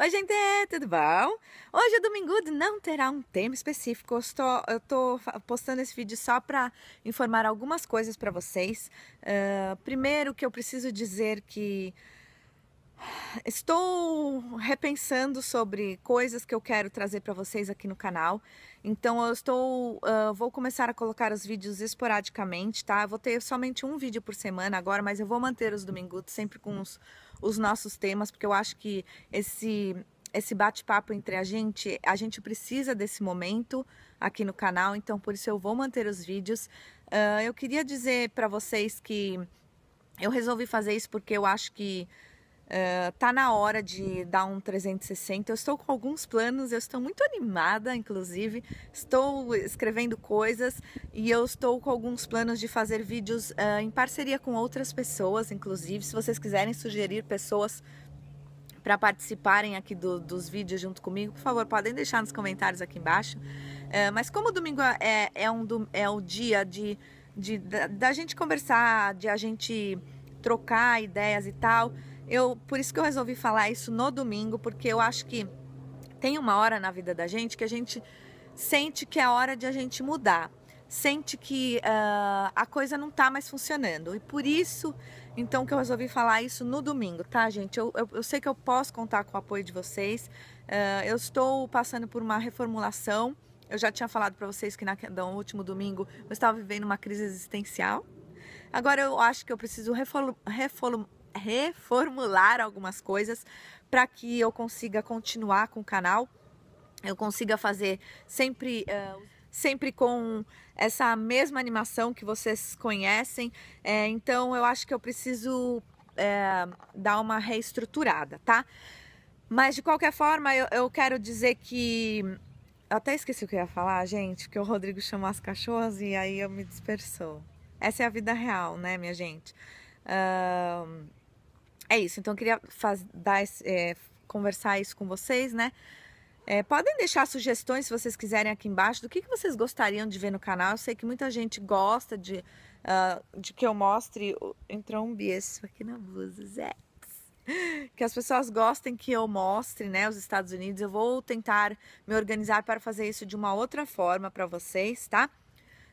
Oi, gente, tudo bom? Hoje o é domingo, não terá um tema específico. Eu estou, eu estou postando esse vídeo só para informar algumas coisas para vocês. Uh, primeiro, que eu preciso dizer que estou repensando sobre coisas que eu quero trazer para vocês aqui no canal. Então, eu estou, uh, vou começar a colocar os vídeos esporadicamente, tá? Eu vou ter somente um vídeo por semana agora, mas eu vou manter os domingos sempre com os Uns os nossos temas, porque eu acho que esse esse bate-papo entre a gente, a gente precisa desse momento aqui no canal, então por isso eu vou manter os vídeos. Uh, eu queria dizer para vocês que eu resolvi fazer isso porque eu acho que eh, tá na hora de dar um 360. Eu estou com alguns planos, eu estou muito animada, inclusive. Estou escrevendo coisas e eu estou com alguns planos de fazer vídeos uh, em parceria com outras pessoas, inclusive. Se vocês quiserem sugerir pessoas para participarem aqui do, dos vídeos junto comigo, por favor, podem deixar nos comentários aqui embaixo. Eh, mas como domingo é, é, um, é o dia de, de da, da gente conversar, de a gente trocar ideias e tal. Eu, por isso que eu resolvi falar isso no domingo, porque eu acho que tem uma hora na vida da gente que a gente sente que é hora de a gente mudar, sente que uh, a coisa não tá mais funcionando. E por isso, então, que eu resolvi falar isso no domingo, tá, gente? Eu, eu, eu sei que eu posso contar com o apoio de vocês. Uh, eu estou passando por uma reformulação. Eu já tinha falado para vocês que na, no último domingo eu estava vivendo uma crise existencial. Agora eu acho que eu preciso reformular reformular algumas coisas para que eu consiga continuar com o canal, eu consiga fazer sempre. Eh, sempre com essa mesma animação que vocês conhecem, é, então eu acho que eu preciso é, dar uma reestruturada, tá? Mas de qualquer forma, eu, eu quero dizer que eu até esqueci o que eu ia falar, gente, porque o Rodrigo chamou as cachorras e aí eu me dispersou. Essa é a vida real, né, minha gente? Uh, é isso, então eu queria faz, dar, é, conversar isso com vocês, né? É, podem deixar sugestões, se vocês quiserem, aqui embaixo, do que, que vocês gostariam de ver no canal. Eu sei que muita gente gosta de, uh, de que eu mostre... Entrou um bicho aqui na blusa, Zé. Que as pessoas gostem que eu mostre, né, os Estados Unidos. Eu vou tentar me organizar para fazer isso de uma outra forma para vocês, tá?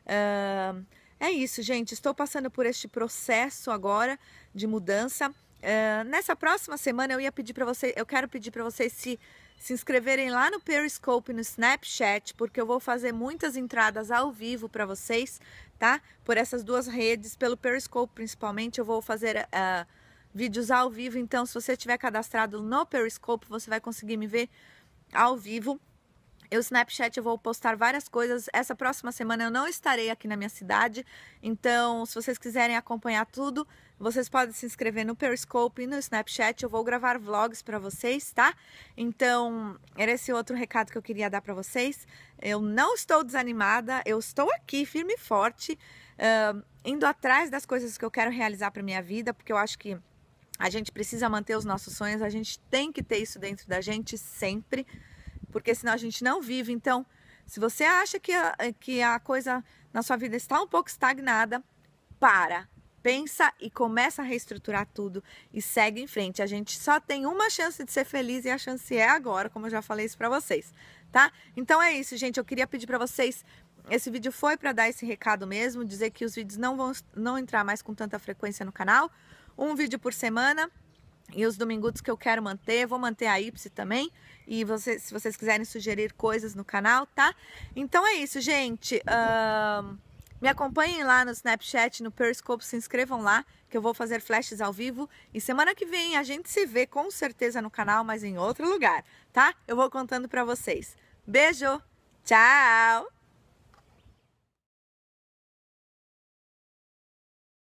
Uh, é isso, gente. Estou passando por este processo agora de mudança. Eh, nessa próxima semana eu ia pedir para você, eu quero pedir para vocês se se inscreverem lá no Periscope no Snapchat, porque eu vou fazer muitas entradas ao vivo para vocês, tá? Por essas duas redes, pelo Periscope principalmente, eu vou fazer uh, vídeos ao vivo. Então, se você estiver cadastrado no Periscope, você vai conseguir me ver ao vivo. Eu, Snapchat, eu vou postar várias coisas. Essa próxima semana eu não estarei aqui na minha cidade. Então, se vocês quiserem acompanhar tudo, vocês podem se inscrever no Periscope e no Snapchat. Eu vou gravar vlogs para vocês, tá? Então, era esse outro recado que eu queria dar para vocês. Eu não estou desanimada, eu estou aqui firme e forte, uh, indo atrás das coisas que eu quero realizar para minha vida, porque eu acho que a gente precisa manter os nossos sonhos, a gente tem que ter isso dentro da gente sempre porque senão a gente não vive. Então, se você acha que a, que a coisa na sua vida está um pouco estagnada, para, pensa e começa a reestruturar tudo e segue em frente. A gente só tem uma chance de ser feliz e a chance é agora, como eu já falei isso para vocês, tá? Então é isso, gente. Eu queria pedir para vocês esse vídeo foi para dar esse recado mesmo, dizer que os vídeos não vão não entrar mais com tanta frequência no canal, um vídeo por semana. E os domingudos que eu quero manter, vou manter a Ipsy também. E você, se vocês quiserem sugerir coisas no canal, tá? Então é isso, gente. Uh, me acompanhem lá no Snapchat, no Periscope, se inscrevam lá, que eu vou fazer flashes ao vivo. E semana que vem a gente se vê com certeza no canal, mas em outro lugar, tá? Eu vou contando pra vocês. Beijo, tchau!